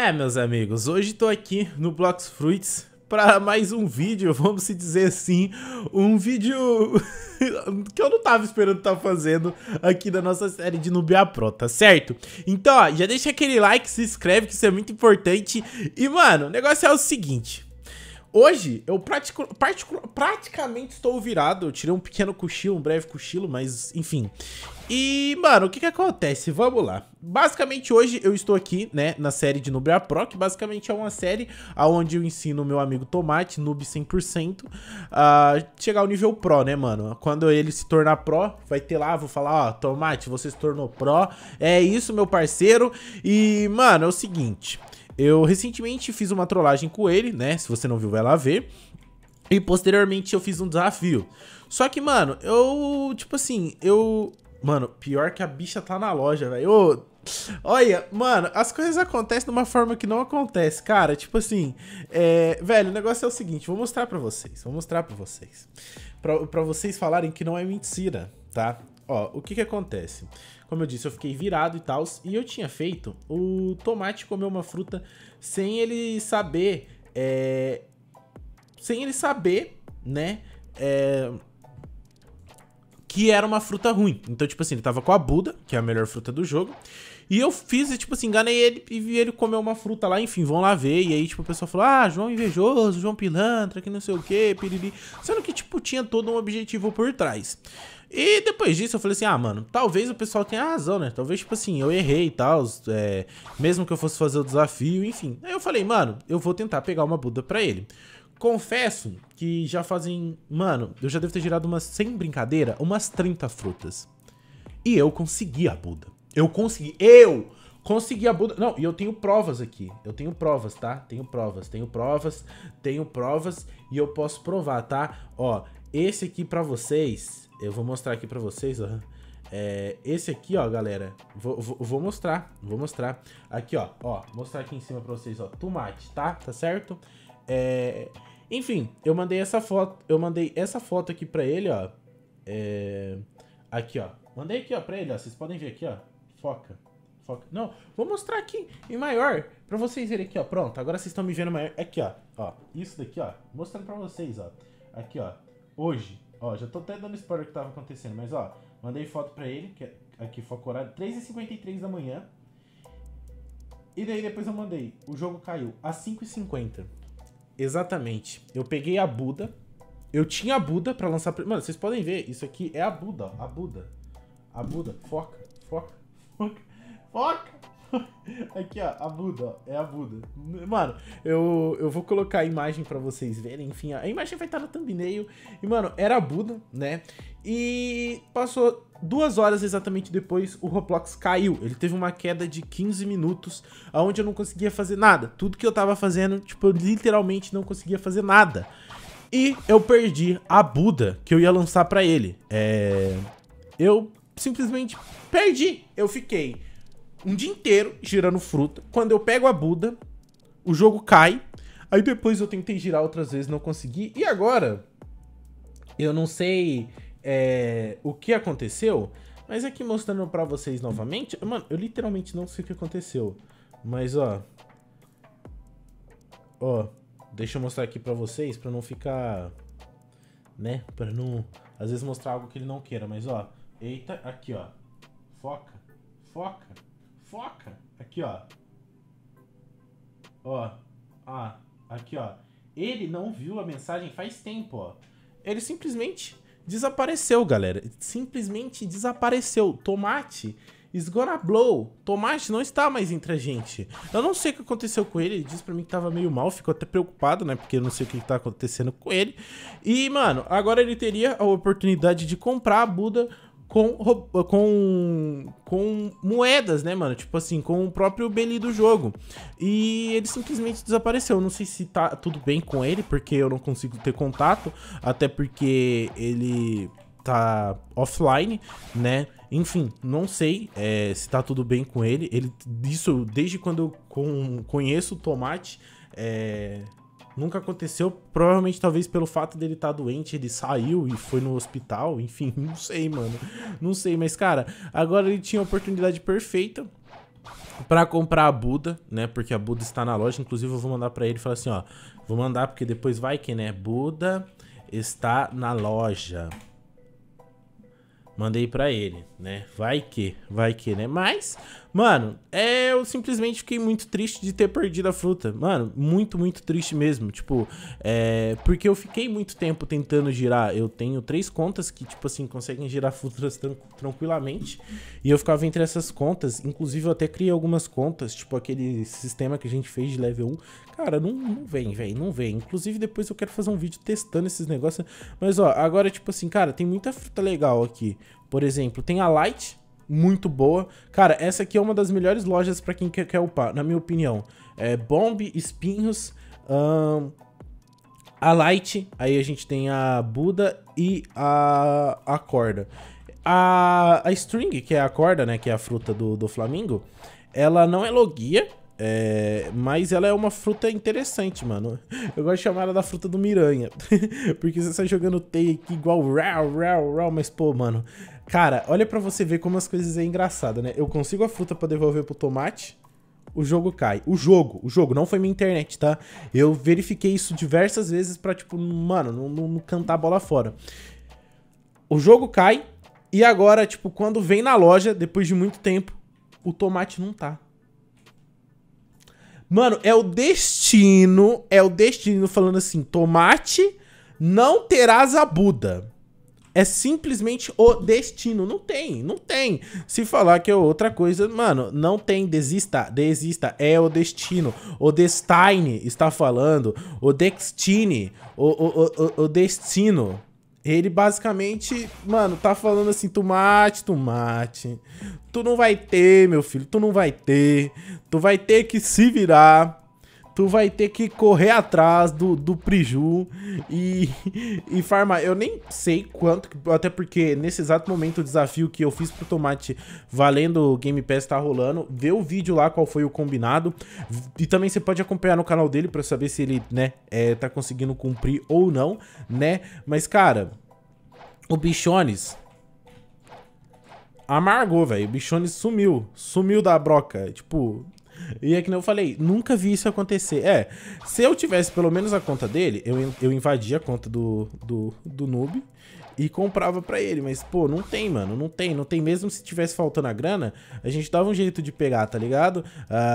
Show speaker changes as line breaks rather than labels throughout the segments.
É, meus amigos, hoje estou aqui no Blox Fruits para mais um vídeo, vamos se dizer assim, um vídeo que eu não tava esperando estar tá fazendo aqui da nossa série de Nubia Pro, tá certo? Então, ó, já deixa aquele like, se inscreve, que isso é muito importante. E, mano, o negócio é o seguinte, Hoje, eu pratico, pratico, praticamente estou virado. Eu tirei um pequeno cochilo, um breve cochilo, mas enfim. E, mano, o que que acontece? Vamos lá. Basicamente, hoje eu estou aqui, né, na série de Nubia Pro, que basicamente é uma série onde eu ensino meu amigo Tomate, noob 100%, a chegar ao nível Pro, né, mano? Quando ele se tornar Pro, vai ter lá, vou falar, ó, Tomate, você se tornou Pro, é isso, meu parceiro. E, mano, é o seguinte... Eu recentemente fiz uma trollagem com ele, né? Se você não viu, vai lá ver. E posteriormente eu fiz um desafio. Só que, mano, eu. Tipo assim, eu. Mano, pior que a bicha tá na loja, velho. Olha, mano, as coisas acontecem de uma forma que não acontece, cara. Tipo assim, é, velho, o negócio é o seguinte, vou mostrar para vocês, vou mostrar para vocês. para vocês falarem que não é mentira, tá? Ó, o que que acontece? Como eu disse, eu fiquei virado e tal, e eu tinha feito o tomate comer uma fruta sem ele saber, é... Sem ele saber, né, é... Que era uma fruta ruim. Então, tipo assim, ele tava com a Buda, que é a melhor fruta do jogo, e eu fiz, e, tipo assim, enganei ele e vi ele comer uma fruta lá, enfim, vão lá ver. E aí, tipo, o pessoal falou, ah, João invejoso, João pilantra, que não sei o que, piriri. Sendo que, tipo, tinha todo um objetivo por trás. E depois disso eu falei assim, ah, mano, talvez o pessoal tenha razão, né? Talvez, tipo assim, eu errei e tal, é, mesmo que eu fosse fazer o desafio, enfim. Aí eu falei, mano, eu vou tentar pegar uma Buda pra ele. Confesso que já fazem, mano, eu já devo ter girado umas, sem brincadeira, umas 30 frutas. E eu consegui a Buda. Eu consegui. Eu consegui a Buda. Não, e eu tenho provas aqui. Eu tenho provas, tá? Tenho provas, tenho provas, tenho provas e eu posso provar, tá? Ó, esse aqui pra vocês. Eu vou mostrar aqui pra vocês, ó. É, esse aqui, ó, galera. Vou, vou, vou, mostrar, vou mostrar. Aqui, ó, ó. Mostrar aqui em cima pra vocês, ó. Tomate, tá? Tá certo? É... Enfim, eu mandei essa foto. Eu mandei essa foto aqui pra ele, ó. É... Aqui, ó. Mandei aqui, ó, pra ele, ó. Vocês podem ver aqui, ó. Foca. Foca. Não, vou mostrar aqui em maior pra vocês verem aqui, ó. Pronto, agora vocês estão me vendo maior. Aqui, ó. Ó, isso daqui, ó. Mostrando pra vocês, ó. Aqui, ó. Hoje, ó, já tô até dando spoiler que tava acontecendo, mas ó, mandei foto pra ele, que é aqui, foco horário, 3h53 da manhã. E daí depois eu mandei. O jogo caiu às 5h50. Exatamente. Eu peguei a Buda. Eu tinha a Buda pra lançar. Mano, vocês podem ver. Isso aqui é a Buda, ó. A Buda. A Buda. Foca, foca. Foca. Foca. Aqui, ó, a Buda, ó, é a Buda. Mano, eu, eu vou colocar a imagem para vocês verem, enfim, a imagem vai estar no thumbnail. E, mano, era a Buda, né? E passou duas horas exatamente depois, o Roblox caiu. Ele teve uma queda de 15 minutos, onde eu não conseguia fazer nada. Tudo que eu tava fazendo, tipo, eu literalmente não conseguia fazer nada. E eu perdi a Buda que eu ia lançar para ele. É... Eu simplesmente perdi. Eu fiquei um dia inteiro girando fruta. Quando eu pego a Buda, o jogo cai. Aí depois eu tentei girar outras vezes, não consegui. E agora, eu não sei é, o que aconteceu, mas aqui mostrando para vocês novamente. Mano, eu literalmente não sei o que aconteceu. Mas, ó. Ó, deixa eu mostrar aqui para vocês, para não ficar... Né? Pra não... Às vezes mostrar algo que ele não queira, mas, ó. Eita, aqui ó. Foca, foca, foca. Aqui ó. Ó, ah, aqui ó. Ele não viu a mensagem faz tempo, ó. Ele simplesmente desapareceu, galera. Simplesmente desapareceu. Tomate is gonna blow. Tomate não está mais entre a gente. Eu não sei o que aconteceu com ele. Ele disse pra mim que tava meio mal. Ficou até preocupado, né? Porque eu não sei o que, que tá acontecendo com ele. E, mano, agora ele teria a oportunidade de comprar a Buda com, com, com moedas, né, mano? Tipo assim, com o próprio Beli do jogo. E ele simplesmente desapareceu. não sei se tá tudo bem com ele, porque eu não consigo ter contato, até porque ele tá offline, né? Enfim, não sei é, se tá tudo bem com ele. Ele, isso desde quando eu conheço o Tomate, é, Nunca aconteceu, provavelmente talvez pelo fato dele estar tá doente, ele saiu e foi no hospital, enfim, não sei, mano. Não sei, mas cara, agora ele tinha a oportunidade perfeita para comprar a Buda, né? Porque a Buda está na loja, inclusive eu vou mandar para ele e falar assim, ó, vou mandar porque depois vai que, né? Buda está na loja. Mandei para ele, né? Vai que, vai que, né? Mas Mano, é, eu simplesmente fiquei muito triste de ter perdido a fruta. Mano, muito, muito triste mesmo. Tipo, é, porque eu fiquei muito tempo tentando girar. Eu tenho três contas que, tipo assim, conseguem girar frutas tran tranquilamente. E eu ficava entre essas contas. Inclusive, eu até criei algumas contas, tipo aquele sistema que a gente fez de level 1. Cara, não, não vem, velho, não vem. Inclusive, depois eu quero fazer um vídeo testando esses negócios. Mas, ó, agora, tipo assim, cara, tem muita fruta legal aqui. Por exemplo, tem a Light, muito boa. Cara, essa aqui é uma das melhores lojas para quem quer, quer upar, na minha opinião. É Bomb, Espinhos, a Light, aí a gente tem a Buda e a, a Corda. A, a String, que é a corda, né, que é a fruta do, do Flamingo, ela não é logia, é, mas ela é uma fruta interessante, mano. Eu gosto de chamar ela da fruta do Miranha. Porque você sai jogando tei aqui igual rau, rau, rau, mas pô, mano. Cara, olha pra você ver como as coisas é engraçada, né? Eu consigo a fruta pra devolver pro tomate, o jogo cai. O jogo, o jogo, não foi minha internet, tá? Eu verifiquei isso diversas vezes pra, tipo, mano, não, não, não cantar a bola fora. O jogo cai, e agora, tipo, quando vem na loja, depois de muito tempo, o tomate não tá. Mano, é o destino, é o destino falando assim, tomate não terás a Buda. É simplesmente o destino. Não tem, não tem. Se falar que é outra coisa, mano, não tem. Desista, desista. É o destino. O Destine está falando. O Destine. O, o, o, o destino. Ele basicamente, mano, tá falando assim, tomate, tomate. Tu não vai ter, meu filho, tu não vai ter. Tu vai ter que se virar tu vai ter que correr atrás do, do Priju e, e farmar. Eu nem sei quanto, até porque nesse exato momento o desafio que eu fiz pro Tomate valendo o Game Pass tá rolando. Vê o vídeo lá, qual foi o combinado. E também você pode acompanhar no canal dele pra saber se ele, né, é, tá conseguindo cumprir ou não, né? Mas, cara, o Bichones amargou, velho. O Bichones sumiu. Sumiu da broca. Tipo, e é que nem eu falei, nunca vi isso acontecer. É, se eu tivesse pelo menos a conta dele, eu, eu invadia a conta do, do, do noob e comprava para ele. Mas, pô, não tem, mano. Não tem. Não tem mesmo se tivesse faltando a grana. A gente dava um jeito de pegar, tá ligado?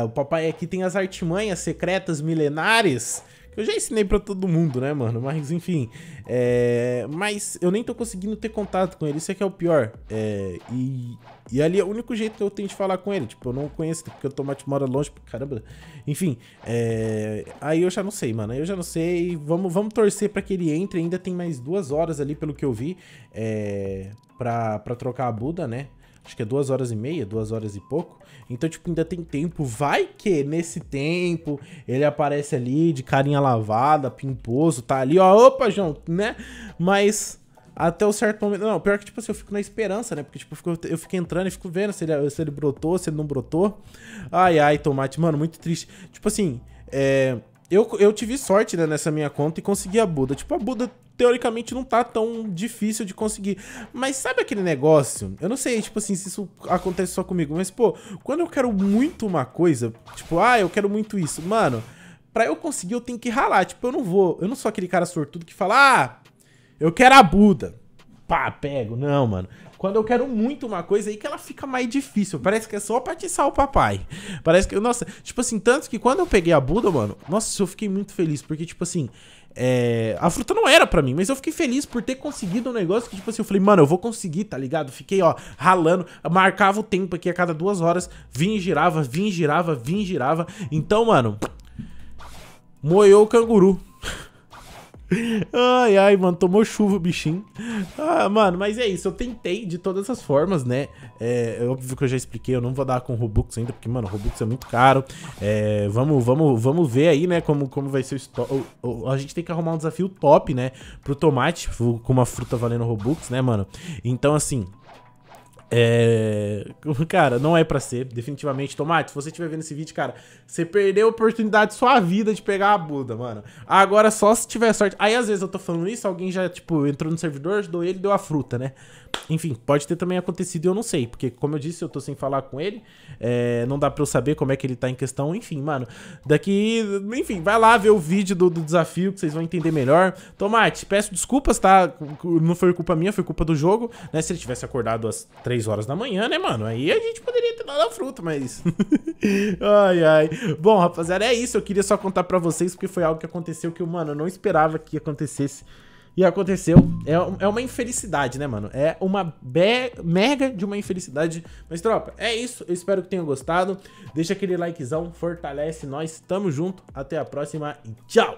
Uh, o papai aqui tem as artimanhas secretas milenares que eu já ensinei para todo mundo, né, mano? Mas, enfim. É... Mas eu nem tô conseguindo ter contato com ele, isso é que é o pior. É... E... e ali é o único jeito que eu tenho de falar com ele. Tipo, eu não conheço, porque o Tomate mora longe, caramba. Enfim, é... aí eu já não sei, mano. Aí eu já não sei. Vamos, vamos torcer para que ele entre. Ainda tem mais duas horas ali, pelo que eu vi, é... pra, pra trocar a Buda, né? Acho que é duas horas e meia, duas horas e pouco. Então, tipo, ainda tem tempo. Vai que nesse tempo ele aparece ali de carinha lavada, pimposo, tá ali, ó, opa, João, né? Mas até o um certo momento. Não, pior que, tipo assim, eu fico na esperança, né? Porque, tipo, eu fico, eu fico entrando e fico vendo se ele, se ele brotou, se ele não brotou. Ai, ai, tomate. Mano, muito triste. Tipo assim, é eu, eu tive sorte né, nessa minha conta e consegui a Buda. Tipo, a Buda teoricamente não tá tão difícil de conseguir. Mas sabe aquele negócio? Eu não sei, tipo assim, se isso acontece só comigo, mas pô, quando eu quero muito uma coisa, tipo, ah, eu quero muito isso, mano, pra eu conseguir eu tenho que ralar. Tipo, eu não vou, eu não sou aquele cara sortudo que fala, ah, eu quero a Buda pá, pego. Não, mano. Quando eu quero muito uma coisa é aí que ela fica mais difícil. Parece que é só pra atiçar o papai. Parece que, nossa, tipo assim, tanto que quando eu peguei a Buda, mano, nossa, eu fiquei muito feliz. Porque, tipo assim, é... a fruta não era para mim, mas eu fiquei feliz por ter conseguido um negócio que, tipo assim, eu falei, mano, eu vou conseguir, tá ligado? Fiquei, ó, ralando, marcava o tempo aqui a cada duas horas, vinha e girava, vinha e girava, vinha e girava. Então, mano, moeu o canguru. Ai, ai, mano, tomou chuva o bichinho. Ah, mano, mas é isso. Eu tentei de todas as formas, né? É, é óbvio que eu já expliquei, eu não vou dar com Robux ainda, porque, mano, Robux é muito caro. É, vamos, vamos, vamos ver aí, né, como, como vai ser o, estoque. A gente tem que arrumar um desafio top, né, pro tomate, tipo, com uma fruta valendo Robux, né, mano? Então, assim, é. Cara, não é para ser, definitivamente. Tomate, se você estiver vendo esse vídeo, cara, você perdeu a oportunidade de sua vida de pegar a Buda, mano. Agora, só se tiver sorte. Aí, às vezes, eu tô falando isso, alguém já, tipo, entrou no servidor, ajudou ele deu a fruta, né? Enfim, pode ter também acontecido e eu não sei, porque, como eu disse, eu tô sem falar com ele, é, não dá pra eu saber como é que ele tá em questão. Enfim, mano, daqui. Enfim, vai lá ver o vídeo do, do desafio que vocês vão entender melhor. Tomate, peço desculpas, tá? Não foi culpa minha, foi culpa do jogo, né? Se ele tivesse acordado às três 3 horas da manhã, né, mano? Aí a gente poderia ter dado a fruta, mas. ai, ai. Bom, rapaziada, é isso. Eu queria só contar pra vocês porque foi algo que aconteceu que, mano, eu não esperava que acontecesse. E aconteceu. É, é uma infelicidade, né, mano? É uma mega de uma infelicidade. Mas, tropa, é isso. Eu espero que tenham gostado. Deixa aquele likezão, fortalece nós. Tamo junto. Até a próxima e tchau!